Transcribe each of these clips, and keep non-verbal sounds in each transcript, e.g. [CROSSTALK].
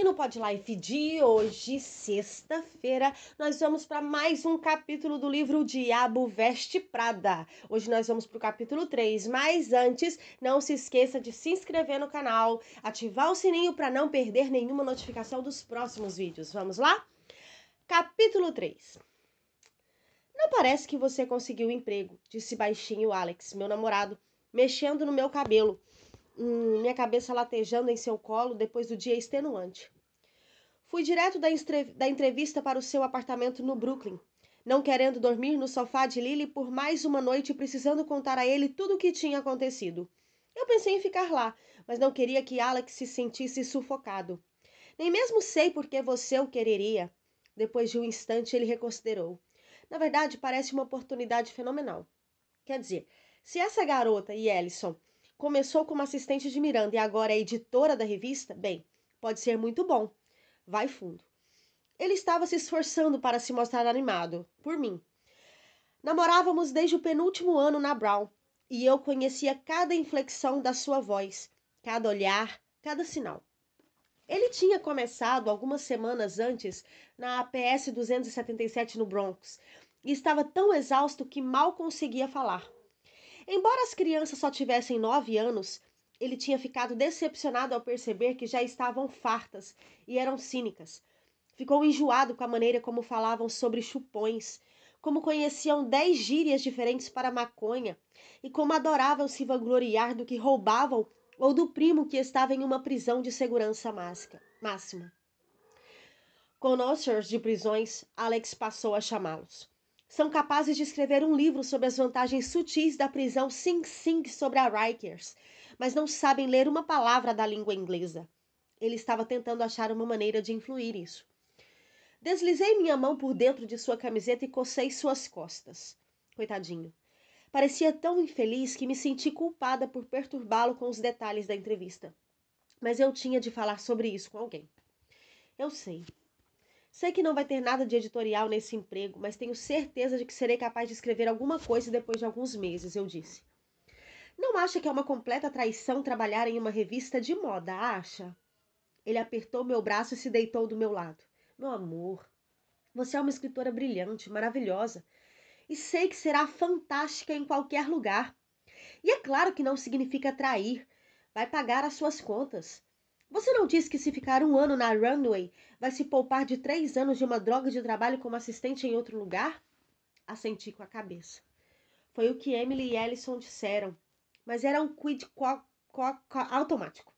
E no Podlife Life de hoje, sexta-feira, nós vamos para mais um capítulo do livro o Diabo Veste Prada. Hoje nós vamos para o capítulo 3, mas antes, não se esqueça de se inscrever no canal, ativar o sininho para não perder nenhuma notificação dos próximos vídeos. Vamos lá? Capítulo 3 Não parece que você conseguiu um emprego, disse baixinho Alex, meu namorado, mexendo no meu cabelo. Hum, minha cabeça latejando em seu colo depois do dia extenuante. Fui direto da, da entrevista para o seu apartamento no Brooklyn, não querendo dormir no sofá de Lily por mais uma noite, precisando contar a ele tudo o que tinha acontecido. Eu pensei em ficar lá, mas não queria que Alex se sentisse sufocado. Nem mesmo sei por que você o quereria. Depois de um instante, ele reconsiderou. Na verdade, parece uma oportunidade fenomenal. Quer dizer, se essa garota e Ellison começou como assistente de Miranda e agora é editora da revista, bem, pode ser muito bom. Vai fundo. Ele estava se esforçando para se mostrar animado, por mim. Namorávamos desde o penúltimo ano na Brown e eu conhecia cada inflexão da sua voz, cada olhar, cada sinal. Ele tinha começado algumas semanas antes na APS 277 no Bronx e estava tão exausto que mal conseguia falar. Embora as crianças só tivessem nove anos, ele tinha ficado decepcionado ao perceber que já estavam fartas e eram cínicas. Ficou enjoado com a maneira como falavam sobre chupões, como conheciam dez gírias diferentes para maconha e como adoravam se vangloriar do que roubavam ou do primo que estava em uma prisão de segurança máxima. Connoisseurs de prisões, Alex passou a chamá-los são capazes de escrever um livro sobre as vantagens sutis da prisão Sing Sing sobre a Rikers, mas não sabem ler uma palavra da língua inglesa. Ele estava tentando achar uma maneira de influir isso. Deslizei minha mão por dentro de sua camiseta e cocei suas costas. Coitadinho. Parecia tão infeliz que me senti culpada por perturbá-lo com os detalhes da entrevista. Mas eu tinha de falar sobre isso com alguém. Eu sei, Sei que não vai ter nada de editorial nesse emprego, mas tenho certeza de que serei capaz de escrever alguma coisa depois de alguns meses, eu disse. Não acha que é uma completa traição trabalhar em uma revista de moda, acha? Ele apertou meu braço e se deitou do meu lado. Meu amor, você é uma escritora brilhante, maravilhosa, e sei que será fantástica em qualquer lugar. E é claro que não significa trair, vai pagar as suas contas. Você não disse que se ficar um ano na runway vai se poupar de três anos de uma droga de trabalho como assistente em outro lugar? Assenti com a cabeça. Foi o que Emily e Ellison disseram, mas era um quid quo, quo, quo, automático.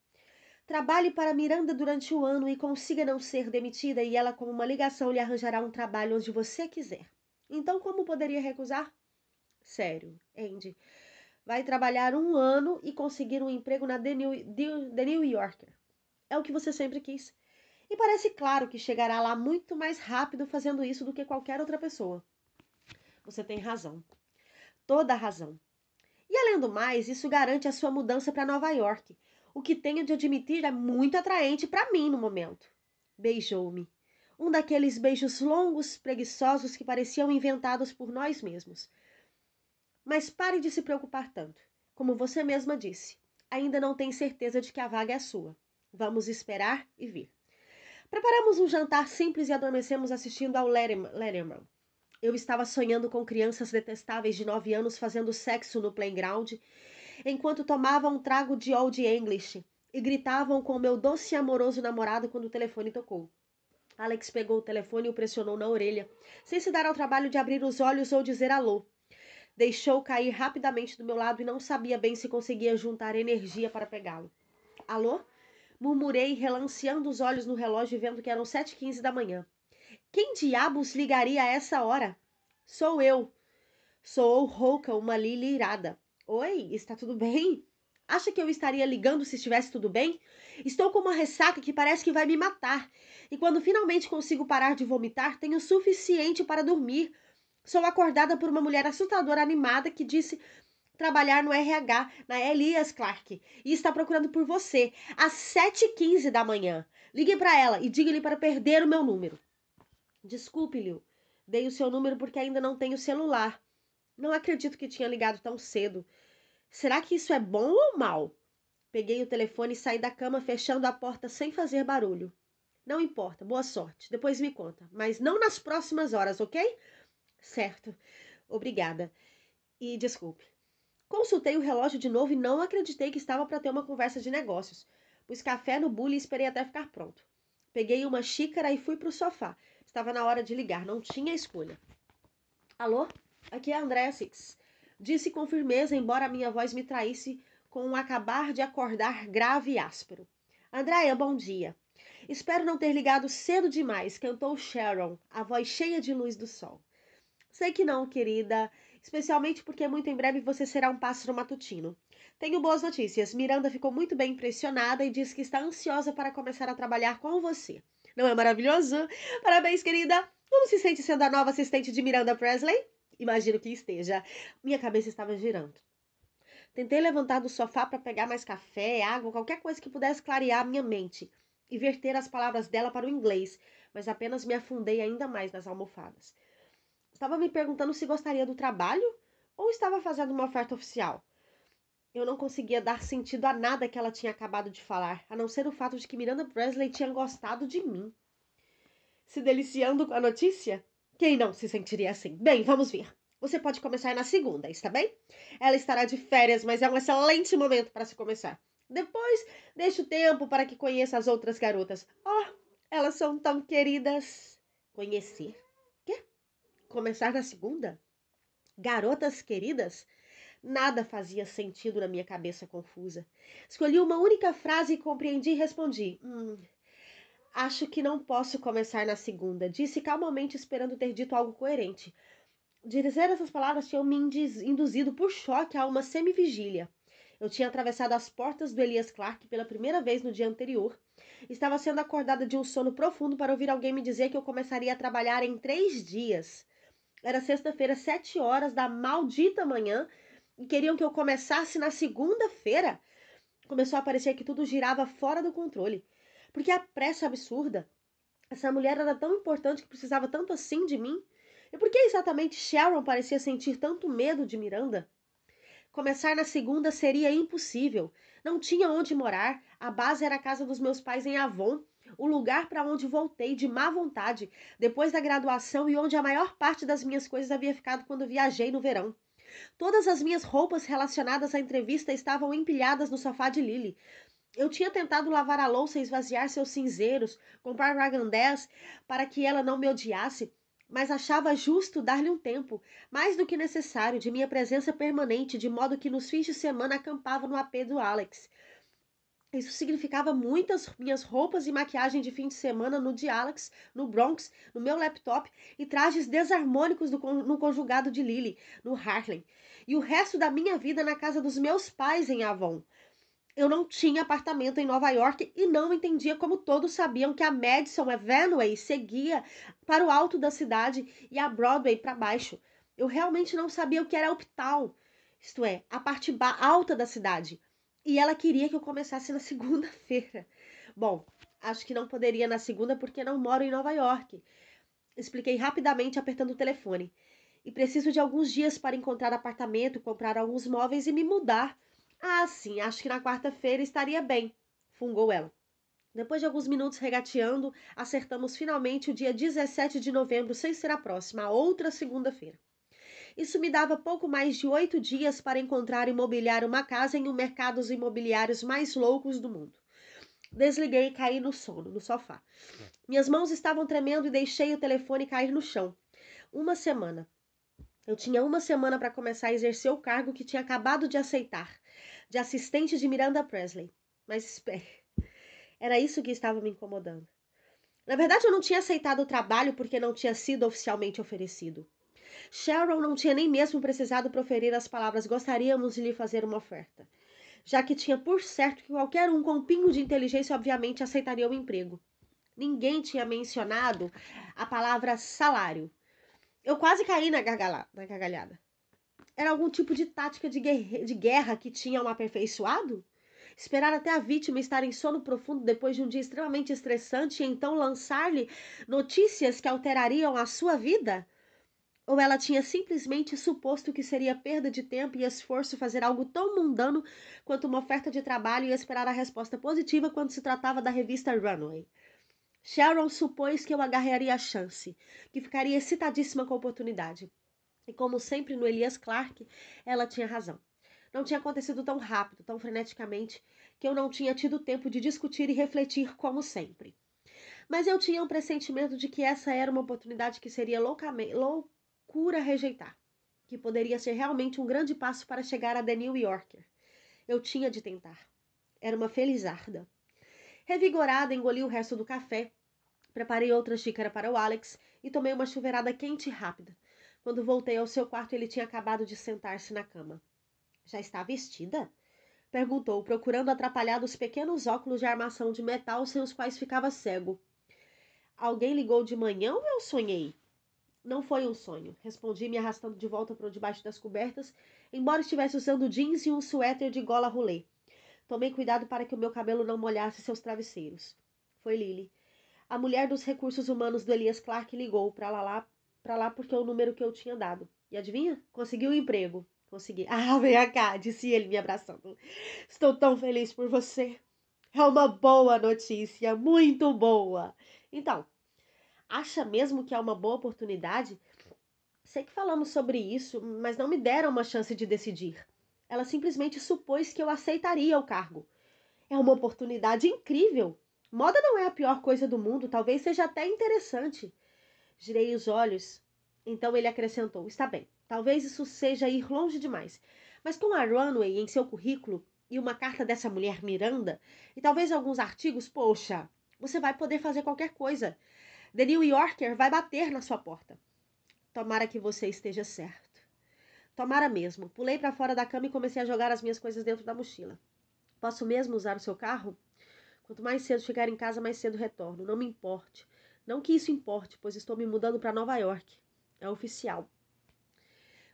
Trabalhe para Miranda durante o ano e consiga não ser demitida e ela, como uma ligação, lhe arranjará um trabalho onde você quiser. Então, como poderia recusar? Sério, Andy. Vai trabalhar um ano e conseguir um emprego na The New, The New Yorker é o que você sempre quis. E parece claro que chegará lá muito mais rápido fazendo isso do que qualquer outra pessoa. Você tem razão. Toda razão. E além do mais, isso garante a sua mudança para Nova York. O que tenho de admitir é muito atraente para mim no momento. Beijou-me. Um daqueles beijos longos, preguiçosos que pareciam inventados por nós mesmos. Mas pare de se preocupar tanto. Como você mesma disse, ainda não tem certeza de que a vaga é sua. Vamos esperar e ver. Preparamos um jantar simples e adormecemos assistindo ao Letterman. Eu estava sonhando com crianças detestáveis de 9 anos fazendo sexo no playground, enquanto tomava um trago de Old English e gritavam com meu doce e amoroso namorado quando o telefone tocou. Alex pegou o telefone e o pressionou na orelha, sem se dar ao trabalho de abrir os olhos ou dizer alô. Deixou cair rapidamente do meu lado e não sabia bem se conseguia juntar energia para pegá-lo. Alô? Murmurei, relanceando os olhos no relógio e vendo que eram sete quinze da manhã. Quem diabos ligaria a essa hora? Sou eu. Soou rouca uma Lili irada. Oi, está tudo bem? Acha que eu estaria ligando se estivesse tudo bem? Estou com uma ressaca que parece que vai me matar. E quando finalmente consigo parar de vomitar, tenho o suficiente para dormir. Sou acordada por uma mulher assustadora animada que disse trabalhar no RH, na Elias Clark, e está procurando por você às 7h15 da manhã. Ligue para ela e diga-lhe para perder o meu número. Desculpe, Liu. Dei o seu número porque ainda não tenho celular. Não acredito que tinha ligado tão cedo. Será que isso é bom ou mal? Peguei o telefone e saí da cama, fechando a porta sem fazer barulho. Não importa, boa sorte. Depois me conta. Mas não nas próximas horas, ok? Certo. Obrigada. E desculpe. Consultei o relógio de novo e não acreditei que estava para ter uma conversa de negócios. Pus café no bule e esperei até ficar pronto. Peguei uma xícara e fui para o sofá. Estava na hora de ligar, não tinha escolha. Alô? Aqui é Andréa Six. Disse com firmeza, embora a minha voz me traísse com um acabar de acordar grave e áspero. Andréia, bom dia. Espero não ter ligado cedo demais, cantou Sharon, a voz cheia de luz do sol. Sei que não, querida especialmente porque muito em breve você será um pássaro matutino. Tenho boas notícias. Miranda ficou muito bem impressionada e diz que está ansiosa para começar a trabalhar com você. Não é maravilhoso? Parabéns, querida! Como se sente sendo a nova assistente de Miranda Presley? Imagino que esteja. Minha cabeça estava girando. Tentei levantar do sofá para pegar mais café, água, qualquer coisa que pudesse clarear minha mente e verter as palavras dela para o inglês, mas apenas me afundei ainda mais nas almofadas estava me perguntando se gostaria do trabalho ou estava fazendo uma oferta oficial. Eu não conseguia dar sentido a nada que ela tinha acabado de falar, a não ser o fato de que Miranda Presley tinha gostado de mim. Se deliciando com a notícia? Quem não se sentiria assim? Bem, vamos ver. Você pode começar na segunda, está bem? Ela estará de férias, mas é um excelente momento para se começar. Depois, deixe o tempo para que conheça as outras garotas. Oh, elas são tão queridas. Conhecer começar na segunda? Garotas queridas? Nada fazia sentido na minha cabeça confusa. Escolhi uma única frase e compreendi e respondi: Hum. Acho que não posso começar na segunda, disse calmamente, esperando ter dito algo coerente. Dizer essas palavras tinham me induzido por choque a uma semivigília. Eu tinha atravessado as portas do Elias Clark pela primeira vez no dia anterior. Estava sendo acordada de um sono profundo para ouvir alguém me dizer que eu começaria a trabalhar em três dias. Era sexta-feira, sete horas da maldita manhã. E queriam que eu começasse na segunda-feira. Começou a parecer que tudo girava fora do controle. Porque a pressa absurda. Essa mulher era tão importante que precisava tanto assim de mim. E por que exatamente Sharon parecia sentir tanto medo de Miranda? Começar na segunda seria impossível. Não tinha onde morar. A base era a casa dos meus pais em Avon o lugar para onde voltei de má vontade depois da graduação e onde a maior parte das minhas coisas havia ficado quando viajei no verão. Todas as minhas roupas relacionadas à entrevista estavam empilhadas no sofá de Lily. Eu tinha tentado lavar a louça e esvaziar seus cinzeiros, comprar ragandés para que ela não me odiasse, mas achava justo dar-lhe um tempo, mais do que necessário, de minha presença permanente, de modo que nos fins de semana acampava no AP do Alex. Isso significava muitas minhas roupas e maquiagem de fim de semana no Dialax, no Bronx, no meu laptop e trajes desarmônicos no conjugado de Lily, no Harlem. E o resto da minha vida na casa dos meus pais em Avon. Eu não tinha apartamento em Nova York e não entendia como todos sabiam que a Madison a Avenue seguia para o alto da cidade e a Broadway para baixo. Eu realmente não sabia o que era uptown, isto é, a parte alta da cidade. E ela queria que eu começasse na [LAUGHS] segunda-feira. Bom, acho que não poderia na segunda porque não moro em Nova York. Expliquei rapidamente apertando o telefone. E preciso de alguns dias para encontrar apartamento, comprar alguns móveis e me mudar. Ah, sim, acho que na quarta-feira estaria bem, fungou ela. Depois de alguns minutos regateando, acertamos finalmente o dia 17 de novembro, sem ser a próxima, a outra segunda-feira. Isso me dava pouco mais de oito dias para encontrar e mobiliar uma casa em um dos imobiliários mais loucos do mundo. Desliguei e caí no sono, no sofá. Minhas mãos estavam tremendo e deixei o telefone cair no chão. Uma semana. Eu tinha uma semana para começar a exercer o cargo que tinha acabado de aceitar, de assistente de Miranda Presley. Mas espere. Era isso que estava me incomodando. Na verdade, eu não tinha aceitado o trabalho porque não tinha sido oficialmente oferecido. Sharon não tinha nem mesmo precisado proferir as palavras gostaríamos de lhe fazer uma oferta, já que tinha por certo que qualquer um com um pingo de inteligência obviamente aceitaria o emprego. Ninguém tinha mencionado a palavra salário. Eu quase caí na, na gargalhada. Era algum tipo de tática de, de guerra que tinham um aperfeiçoado? esperar até a vítima estar em sono profundo depois de um dia extremamente estressante e então lançar-lhe notícias que alterariam a sua vida? ou ela tinha simplesmente suposto que seria perda de tempo e esforço fazer algo tão mundano quanto uma oferta de trabalho e esperar a resposta positiva quando se tratava da revista Runway. Sharon supôs que eu agarraria a chance, que ficaria excitadíssima com a oportunidade. E como sempre no Elias Clark, ela tinha razão. Não tinha acontecido tão rápido, tão freneticamente, que eu não tinha tido tempo de discutir e refletir como sempre. Mas eu tinha um pressentimento de que essa era uma oportunidade que seria loucamente, loucura rejeitar, que poderia ser realmente um grande passo para chegar a The New Yorker. Eu tinha de tentar. Era uma felizarda. Revigorada, engoli o resto do café, preparei outra xícara para o Alex e tomei uma chuveirada quente e rápida. Quando voltei ao seu quarto, ele tinha acabado de sentar-se na cama. Já está vestida? perguntou, procurando atrapalhar os pequenos óculos de armação de metal sem os quais ficava cego. Alguém ligou de manhã ou eu sonhei? Não foi um sonho, respondi me arrastando de volta para debaixo das cobertas, embora estivesse usando jeans e um suéter de gola rolê. Tomei cuidado para que o meu cabelo não molhasse seus travesseiros. Foi Lily. A mulher dos recursos humanos do Elias Clark ligou para lá, lá, pra lá porque é o número que eu tinha dado. E adivinha? Conseguiu um emprego. Consegui. [LAUGHS] Ah, vem cá, disse ele me abraçando. Estou tão feliz por você. É uma boa notícia, muito boa. Então, Acha mesmo que é uma boa oportunidade? Sei que falamos sobre isso, mas não me deram uma chance de decidir. Ela simplesmente supôs que eu aceitaria o cargo. É uma oportunidade incrível. Moda não é a pior coisa do mundo, talvez seja até interessante. Girei os olhos. Então ele acrescentou: Está bem, talvez isso seja ir longe demais. Mas com a Runway em seu currículo e uma carta dessa mulher Miranda, e talvez alguns artigos, poxa, você vai poder fazer qualquer coisa. The New Yorker vai bater na sua porta. Tomara que você esteja certo. Tomara mesmo. Pulei para fora da cama e comecei a jogar as minhas coisas dentro da mochila. Posso mesmo usar o seu carro? Quanto mais cedo chegar em casa, mais cedo retorno. Não me importe. Não que isso importe, pois estou me mudando para Nova York. É oficial.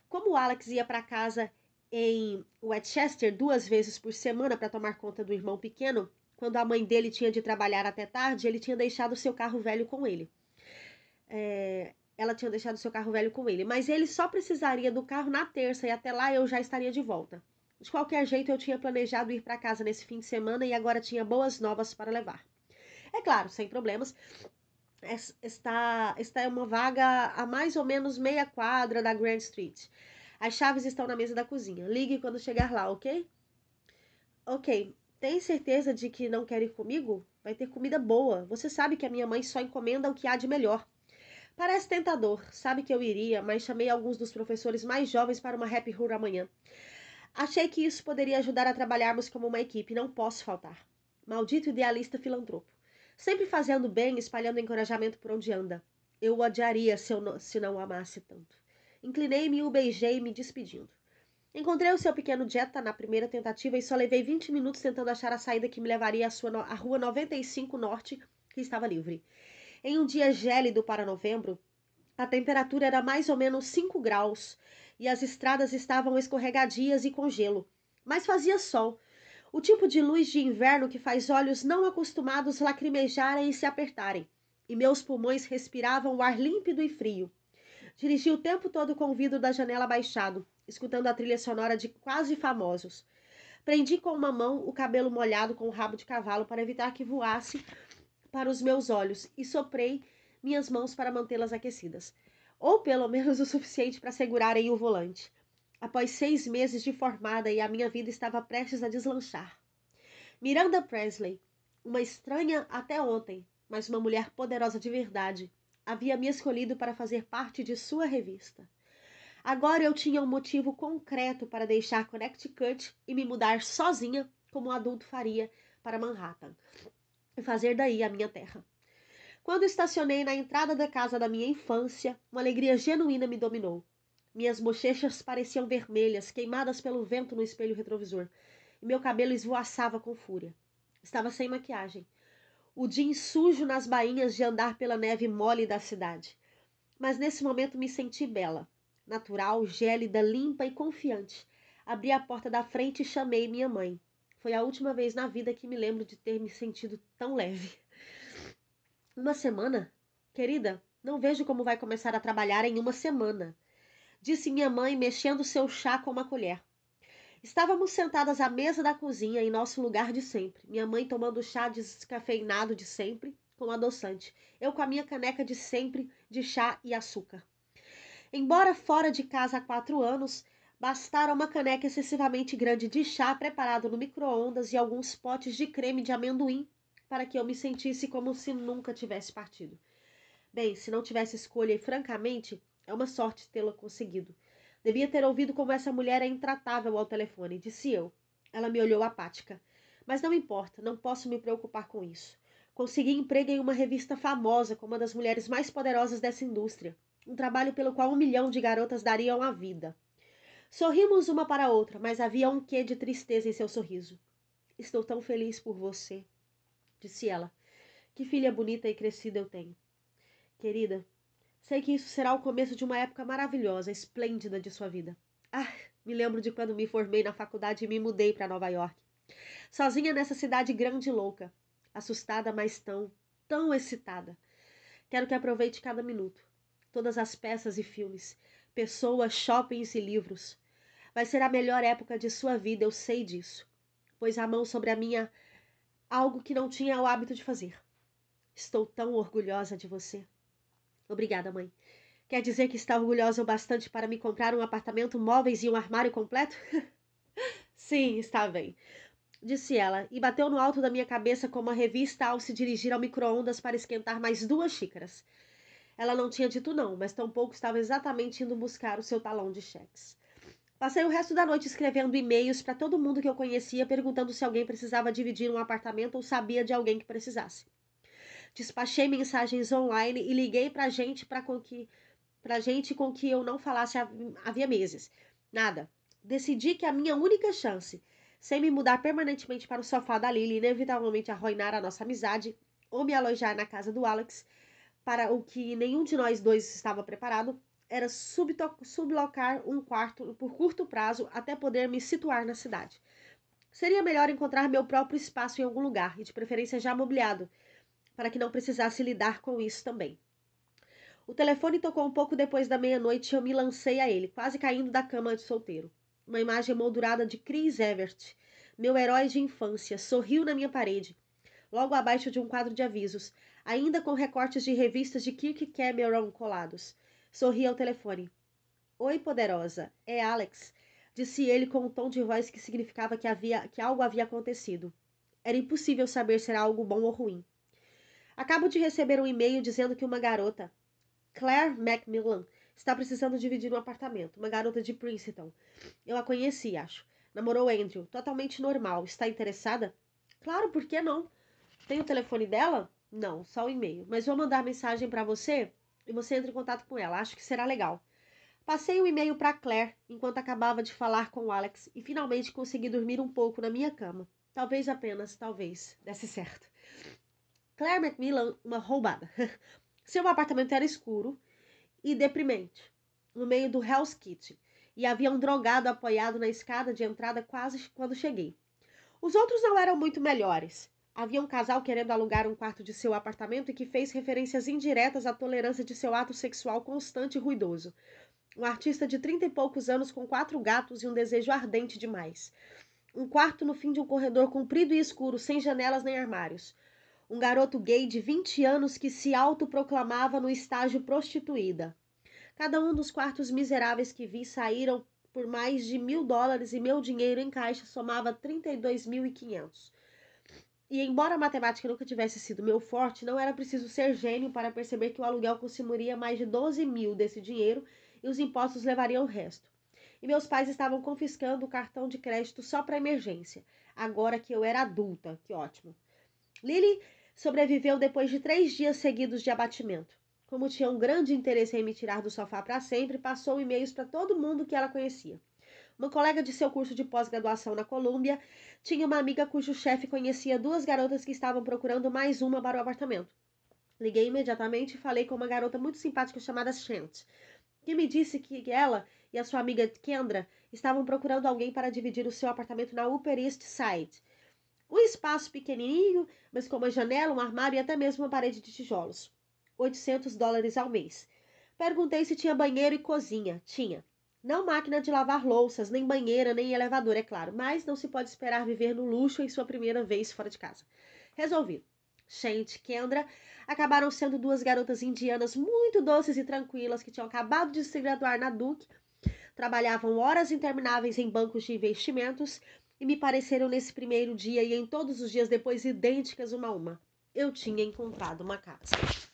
Como o Alex ia para casa em Westchester duas vezes por semana para tomar conta do irmão pequeno, quando a mãe dele tinha de trabalhar até tarde, ele tinha deixado seu carro velho com ele. É, ela tinha deixado seu carro velho com ele, mas ele só precisaria do carro na terça e até lá eu já estaria de volta. De qualquer jeito, eu tinha planejado ir para casa nesse fim de semana e agora tinha boas novas para levar. É claro, sem problemas. Está, está é uma vaga a mais ou menos meia quadra da Grand Street. As chaves estão na mesa da cozinha. Ligue quando chegar lá, ok? Ok, tem certeza de que não quer ir comigo? Vai ter comida boa. Você sabe que a minha mãe só encomenda o que há de melhor. Parece tentador. Sabe que eu iria, mas chamei alguns dos professores mais jovens para uma happy hour amanhã. Achei que isso poderia ajudar a trabalharmos como uma equipe. Não posso faltar. Maldito idealista filantropo. Sempre fazendo bem, espalhando encorajamento por onde anda. Eu o odiaria se, eu não, se não o amasse tanto. Inclinei-me, o beijei, me despedindo. Encontrei o seu pequeno Jetta na primeira tentativa e só levei 20 minutos tentando achar a saída que me levaria à, sua à rua 95 Norte, que estava livre. Em um dia gélido para novembro, a temperatura era mais ou menos 5 graus e as estradas estavam escorregadias e com gelo. Mas fazia sol, o tipo de luz de inverno que faz olhos não acostumados lacrimejarem e se apertarem, e meus pulmões respiravam o ar límpido e frio. Dirigi o tempo todo com o vidro da janela baixado escutando a trilha sonora de Quase Famosos. Prendi com uma mão o cabelo molhado com o rabo de cavalo para evitar que voasse para os meus olhos e soprei minhas mãos para mantê-las aquecidas, ou pelo [LAUGHS] menos o suficiente para segurarem o volante. Após seis meses de formada e a minha vida estava prestes a deslanchar. Miranda Presley, uma estranha até ontem, mas uma mulher poderosa de verdade, havia me escolhido para fazer parte de sua revista. Agora eu tinha um motivo concreto para deixar Connecticut e me mudar sozinha, como um adulto faria, para Manhattan e fazer daí a minha terra. Quando estacionei na entrada da casa da minha infância, uma alegria genuína me dominou. Minhas bochechas pareciam vermelhas, queimadas pelo vento no espelho retrovisor, e meu cabelo esvoaçava com fúria. Estava sem maquiagem. O jean sujo nas bainhas de andar pela neve mole da cidade. Mas nesse momento me senti bela natural, gélida, limpa e confiante. Abri a porta da frente e chamei minha mãe. Foi a última vez na vida que me lembro de ter me sentido tão leve. Uma semana? Querida, não vejo como vai começar a trabalhar em uma semana, disse minha mãe, mexendo seu chá com uma colher. Estávamos sentadas à mesa da cozinha, em nosso lugar de sempre. Minha mãe tomando o chá descafeinado de sempre, com adoçante. Eu com a minha caneca de sempre de chá e açúcar. Embora fora de casa há quatro anos, bastaram uma caneca excessivamente grande de chá preparado no micro-ondas e alguns potes de creme de amendoim para que eu me sentisse como se nunca tivesse partido. Bem, se não tivesse escolha e, francamente, é uma sorte tê-la conseguido. Devia ter ouvido como essa mulher é intratável ao telefone, disse eu. Ela me olhou apática. Mas não importa, não posso me preocupar com isso. Consegui emprego em uma revista famosa como uma das mulheres mais poderosas dessa indústria um trabalho pelo qual um milhão de garotas dariam a vida. Sorrimos uma para a outra, mas havia um quê de tristeza em seu sorriso. Estou tão feliz por você, disse ela. Que filha bonita e crescida eu tenho. Querida, sei que isso será o começo de uma época maravilhosa, esplêndida de sua vida. Ah, me lembro de quando me formei na faculdade e me mudei para Nova York. Sozinha nessa cidade grande e louca, assustada, mas tão, tão excitada. Quero que aproveite cada minuto todas as peças e filmes, pessoas, shoppings e livros. vai ser a melhor época de sua vida, eu sei disso. pois a mão sobre a minha algo que não tinha o hábito de fazer. Estou tão orgulhosa de você. Obrigada, mãe. Quer dizer que está orgulhosa o bastante para me comprar um apartamento, móveis e um armário completo? [LAUGHS] Sim, está bem. Disse ela, e bateu no alto da minha cabeça como a revista ao se dirigir ao micro-ondas para esquentar mais duas xícaras. Ela não tinha dito não, mas tampouco estava exatamente indo buscar o seu talão de cheques. Passei o resto da noite escrevendo e-mails para todo mundo que eu conhecia, perguntando se alguém precisava dividir um apartamento ou sabia de alguém que precisasse. Despachei mensagens online e liguei para gente para com que para gente com que eu não falasse havia meses. Nada. Decidi que a minha única chance, sem me mudar permanentemente para o sofá da Lily e inevitavelmente arruinar a nossa amizade, ou me alojar na casa do Alex, para o que nenhum de nós dois estava preparado, era sublocar um quarto por curto prazo até poder me situar na cidade. Seria melhor encontrar meu próprio espaço em algum lugar, e de preferência já mobiliado, para que não precisasse lidar com isso também. O telefone tocou um pouco depois da meia-noite e eu me lancei a ele, quase caindo da cama de solteiro. Uma imagem moldurada de Chris Evert, meu herói de infância, sorriu na minha parede, logo abaixo de um quadro de avisos, ainda com recortes de revistas de Kirk Cameron colados. Sorri ao telefone. Oi, poderosa, é Alex, disse ele com um tom de voz que significava que, havia, que algo havia acontecido. Era impossível saber se era algo bom ou ruim. Acabo de receber um e-mail dizendo que uma garota, Claire Macmillan, está precisando dividir um apartamento. Uma garota de Princeton. Eu a conheci, acho. Namorou Andrew. Totalmente normal. Está interessada? Claro, por que não? Tem o telefone dela? Não, só o e-mail. Mas vou mandar mensagem para você e você entra em contato com ela. Acho que será legal. Passei o um e-mail para Claire enquanto acabava de falar com o Alex e finalmente consegui dormir um pouco na minha cama. Talvez apenas, talvez, desse certo. Claire Macmillan, uma roubada. [LAUGHS] Seu apartamento era escuro e deprimente, no meio do Hell's Kitchen, e havia um drogado apoiado na escada de entrada quase quando cheguei. Os outros não eram muito melhores, Havia um casal querendo alugar um quarto de seu apartamento e que fez referências indiretas à tolerância de seu ato sexual constante e ruidoso. Um artista de trinta e poucos anos com quatro gatos e um desejo ardente demais. Um quarto no fim de um corredor comprido e escuro, sem janelas nem armários. Um garoto gay de vinte anos que se autoproclamava no estágio prostituída. Cada um dos quartos miseráveis que vi saíram por mais de mil dólares e meu dinheiro em caixa somava 32.500. E embora a matemática nunca tivesse sido meu forte, não era preciso ser gênio para perceber que o aluguel consumiria é mais de 12 mil desse dinheiro e os impostos levariam o resto. E meus pais estavam confiscando o cartão de crédito só para emergência, agora que eu era adulta. Que ótimo. Lily sobreviveu depois de três dias seguidos de abatimento. Como tinha um grande interesse em me tirar do sofá para sempre, passou e-mails para todo mundo que ela conhecia. Uma colega de seu curso de pós-graduação na Colômbia tinha uma amiga cujo chefe conhecia duas garotas que estavam procurando mais uma para o apartamento. Liguei imediatamente e falei com uma garota muito simpática chamada Shant, que me disse que ela e a sua amiga Kendra estavam procurando alguém para dividir o seu apartamento na Upper East Side. Um espaço pequenininho, mas com uma janela, um armário e até mesmo uma parede de tijolos. 800 dólares ao mês. Perguntei se tinha banheiro e cozinha. Tinha. Não máquina de lavar louças, nem banheira, nem elevador, é claro, mas não se pode esperar viver no luxo em sua primeira vez fora de casa. Resolvido. gente Kendra acabaram sendo duas garotas indianas muito doces e tranquilas que tinham acabado de se graduar na Duke, trabalhavam horas intermináveis em bancos de investimentos e me pareceram nesse primeiro dia e em todos os dias depois idênticas uma a uma. Eu tinha encontrado uma casa.